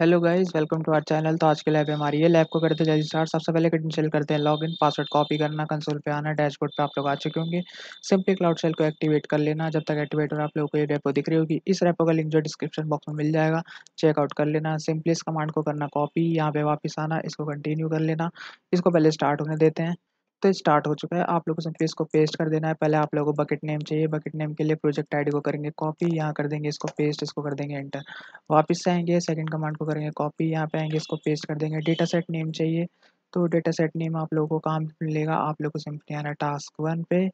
hello guys welcome to our channel तो आज के लैब हमारी है लैब को करते हैं जैसे स्टार्ट सबसे पहले कटिंग सेल करते हैं लॉगिन पासवर्ड कॉपी करना कंसोल पे आना डैशबोर्ड पे आप लोग आ चुके होंगे सिंपली क्लाउड सेल को एक्टिवेट कर लेना जब तक एक्टिवेट हो आप लोगों को ये रेपो दिख रही होगी इस रेपो का लिंक जो डिस्क्रिप्शन बॉक्स में मिल जाएगा चेकआउट कर लेना सिंपली इस कमांड को करना कॉपी यहाँ पे वापस आना इसको कंटिन्यू कर लेना इसको पहले स्टार्ट होने देते हैं तो स्टार्ट हो चुका है आप लोगों को इसको पेस्ट कर देना है पहले आप लोगों को बकेट नेम चाहिए बकेट नेम के लिए प्रोजेक्ट आईडी को करेंगे कॉपी यहाँ कर देंगे इसको पेस्ट इसको कर देंगे एंटर वापस से आएंगे सेकंड कमांड को करेंगे कॉपी यहाँ पे आएंगे इसको पेस्ट कर देंगे डेटा सेट नेम चाहिए तो डेटा सेट नेम आप लोगों को काम मिलेगा आप लोगों को सिंपली आना टास्क वन पे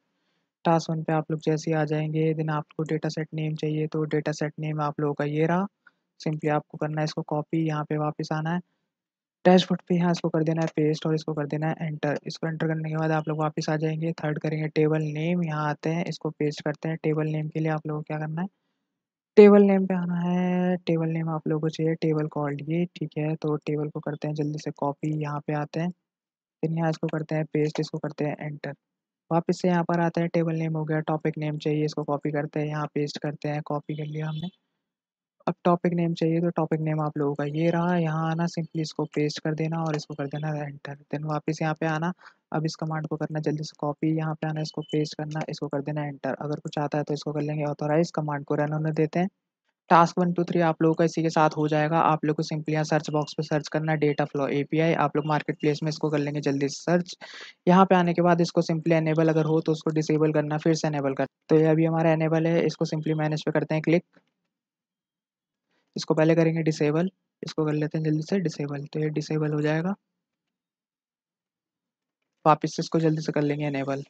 टास्क वन पे आप लोग जैसे ही आ जाएंगे देन आपको डेटा सेट नेम चाहिए तो डेटा सेट नेम आप लोगों का ये रहा सिंपली आपको करना है इसको कॉपी यहाँ पे वापस आना है डैशबोर्ड पे यहाँ इसको कर देना है पेस्ट और इसको कर देना है एंटर इसको एंटर करने के बाद आप लोग वापस आ जाएंगे थर्ड करेंगे टेबल नेम यहाँ आते हैं इसको पेस्ट करते हैं टेबल नेम के लिए आप लोगों को क्या करना है टेबल नेम पे आना है टेबल नेम आप लोगों को चाहिए टेबल कॉल्ड ये ठीक है तो टेबल को करते हैं जल्दी से कॉपी यहाँ पे आते हैं फिर यहाँ इसको करते हैं पेस्ट इसको करते हैं एंटर वापस से यहाँ पर आते हैं टेबल नेम हो गया टॉपिक नेम चाहिए इसको कॉपी करते हैं यहाँ पेस्ट करते हैं कॉपी कर लिया हमने अब टॉपिक नेम चाहिए तो टॉपिक नेम आप लोगों का ये रहा यहाँ आना सिंपली इसको पेस्ट कर देना और इसको कर देना एंटर देन वापस यहाँ पे आना अब इस कमांड को करना जल्दी से कॉपी यहाँ पे आना इसको पेस्ट करना इसको कर देना एंटर अगर कुछ आता है तो इसको कर लेंगे ऑथोराइज कमांड को रन होने देते हैं टास्क वन टू थ्री आप लोगों का इसी के साथ हो जाएगा आप लोग को सिंपली यहाँ सर्च बॉक्स पे सर्च करना डेटा फ्लो एपीआई आप लोग मार्केट प्लेस में इसको कर लेंगे जल्दी से सर्च यहाँ पे आने के बाद इसको सिंपली एनेबल अगर हो तो उसको डिसेबल करना फिर से एनेबल करना तो ये अभी हमारा एनेबल है इसको सिंपली मैनेज पे करते हैं क्लिक इसको पहले करेंगे डिसेबल इसको कर लेते हैं जल्दी से डिसेबल तो ये डिसेबल हो जाएगा वापस इसको जल्दी से कर लेंगे एनेबल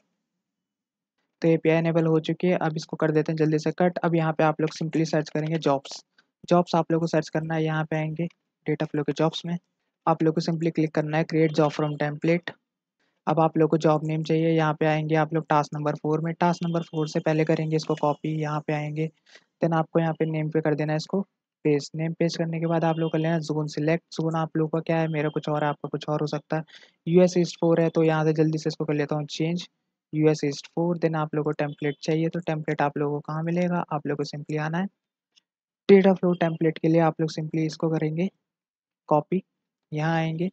तो ए पी एनेबल हो चुकी है अब इसको कर देते हैं जल्दी से कट अब यहाँ पे आप लोग सिंपली सर्च करेंगे जॉब्स जॉब्स आप लोगों को सर्च करना है यहाँ पे आएंगे डेटा फ्लो के जॉब्स में आप लोग को सिंपली क्लिक करना है क्रिएट जॉब फ्रॉम टेम्पलेट अब आप लोग को जॉब नेम चाहिए यहाँ पे आएंगे आप लोग टास्क नंबर फोर में टास्क नंबर फोर से पहले करेंगे इसको कॉपी यहाँ पे आएंगे देन आपको यहाँ पे नेम पे कर देना है इसको पेज नेम पेज करने के बाद आप लोग कर लेना जोन सिलेक्ट जोन आप लोग का क्या है मेरा कुछ और आपका कुछ और हो सकता है यूएस ईस्ट फोर है तो यहाँ से जल्दी से इसको कर लेता हूँ change U S east four then आप लोगों को टेम्पलेट चाहिए तो टेम्पलेट आप लोगों को कहाँ मिलेगा आप लोग को सिंपली आना है डेटा फ्लो टेम्पलेट के लिए आप लोग सिंपली इसको करेंगे कॉपी यहाँ आएंगे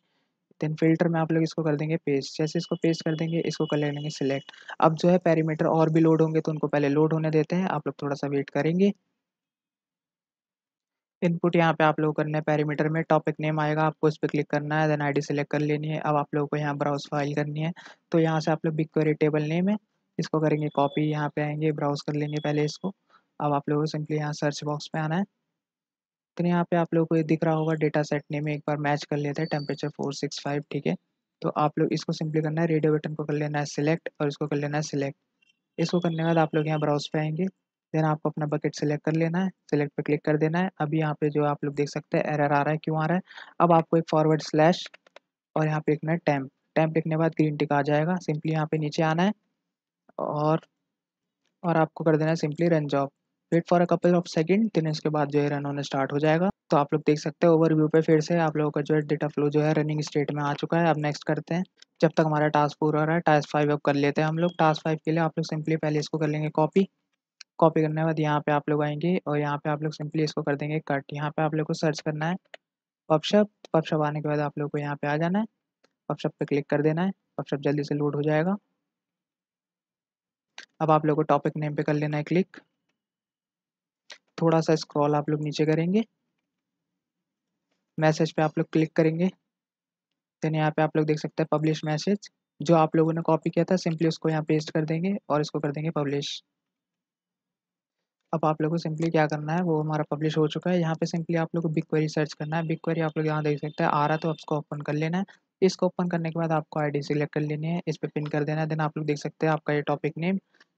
देन फिल्टर में आप लोग इसको कर देंगे पेस्ट जैसे इसको पेस्ट कर देंगे इसको कर लेंगे सिलेक्ट अब जो है पैरीमीटर और भी लोड होंगे तो उनको पहले लोड होने देते हैं आप लोग थोड़ा सा वेट करेंगे इनपुट यहाँ पे आप लोग करना है पैरामीटर में टॉपिक नेम आएगा आपको उस पर क्लिक करना है देन आईडी सेलेक्ट कर लेनी है अब आप लोगों को यहाँ ब्राउज फाइल करनी है तो यहाँ से आप लोग बिग क्वेरी टेबल नेम है इसको करेंगे कॉपी यहाँ पे आएंगे ब्राउज कर लेंगे पहले इसको अब आप लोगों को सिंपली यहाँ सर्च बॉक्स पे आना है तो यहाँ पे आप लोगों को ये दिख रहा होगा डेटा सेट नेम एक बार मैच कर लेते हैं टेम्परेचर फोर सिक्स फाइव ठीक है तो आप लोग इसको सिंपली करना है रेडियो बटन को कर लेना है सिलेक्ट और इसको कर लेना है सिलेक्ट इसको करने के बाद आप लोग यहाँ ब्राउज पे आएंगे देन आपको अपना बकेट सेलेक्ट कर लेना है सेलेक्ट पर क्लिक कर देना है अभी यहाँ पे जो आप लोग देख सकते हैं एरर आ रहा है क्यों आ रहा है अब आपको एक फॉरवर्ड स्लैश और यहाँ पे लिखना है टैम्प टैम्प लिखने के बाद ग्रीन टिक आ जाएगा सिंपली यहाँ पे नीचे आना है और और आपको कर देना है simply run job wait for a couple of second दिन इसके बाद जो है रन होना स्टार्ट हो जाएगा तो आप लोग देख सकते हैं ओवरव्यू पे फिर से आप लोगों का जो है डेटा फ्लो जो है रनिंग स्टेट में आ चुका है अब नेक्स्ट करते हैं जब तक हमारा टास्क पूरा हो रहा है टास्क फाइव अब कर लेते हैं हम लोग टास्क फाइव के लिए आप लोग सिंपली पहले इसको कर लेंगे कॉपी कॉपी करने के बाद यहाँ पे आप लोग आएंगे और यहाँ पे आप लोग सिंपली इसको कर देंगे कट यहाँ पे आप लोग को सर्च करना है पपशप पपशप आने के बाद आप लोग को यहाँ पे आ जाना है पपशप पे क्लिक कर देना है पपशप जल्दी से लोड हो जाएगा अब आप लोग को टॉपिक नेम पे कर लेना है क्लिक थोड़ा सा स्क्रॉल आप लोग नीचे करेंगे मैसेज पे आप लोग क्लिक करेंगे देन यहाँ पे आप लोग देख सकते हैं पब्लिश मैसेज जो आप लोगों ने कॉपी किया था सिंपली उसको यहाँ पेस्ट कर देंगे और इसको कर देंगे पब्लिश अब आप लोगों को सिंपली क्या करना है वो हमारा पब्लिश हो चुका है यहाँ पे सिंपली आप लोग को बिग क्वेरी सर्च करना है बिग क्वेरी आप लोग यहाँ देख सकते हैं आ रहा है तो आपको ओपन कर लेना है इसको ओपन करने के बाद आपको आईडी सिलेक्ट कर लेनी है इस पर पिन कर देना है देन आप लोग देख सकते हैं आपका ये टॉपिक नेम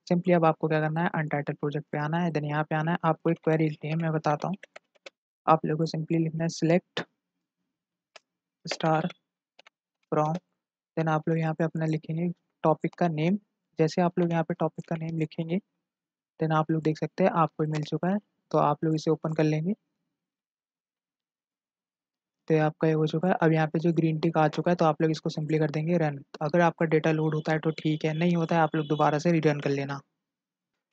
सिंपली अब आपको क्या करना है अनटाइटल प्रोजेक्ट पे आना है देन यहाँ पे आना है आपको एक क्वेरी नेम मैं बताता हूँ आप लोगों को सिंपली लिखना है सिलेक्ट स्टार फ्रॉम देन आप लोग यहाँ पे अपना लिखेंगे टॉपिक का नेम जैसे आप लोग यहाँ पे टॉपिक का नेम लिखेंगे देन आप लोग देख सकते हैं आपको मिल चुका है तो आप लोग इसे ओपन कर लेंगे तो आपका ये हो चुका है अब यहाँ पे जो ग्रीन टिक आ चुका है तो आप लोग इसको सिंपली कर देंगे रन अगर आपका डेटा लोड होता है तो ठीक है नहीं होता है आप लोग दोबारा से रिटर्न कर लेना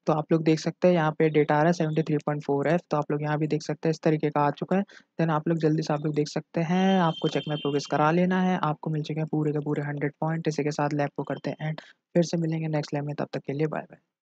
तो आप लोग देख सकते हैं यहाँ पे डेटा आ रहा है seventy three point four F तो आप लोग यहाँ भी देख सकते हैं इस तरीके का आ चुका है देन आप लोग जल्दी से आप लोग देख सकते हैं आपको चेक में प्रोग्रेस करा लेना है आपको मिल चुके हैं पूरे के पूरे हंड्रेड पॉइंट इसी के साथ लैब को करते हैं एंड फिर से मिलेंगे नेक्स्ट लैब में तब तक के लिए बाय बाय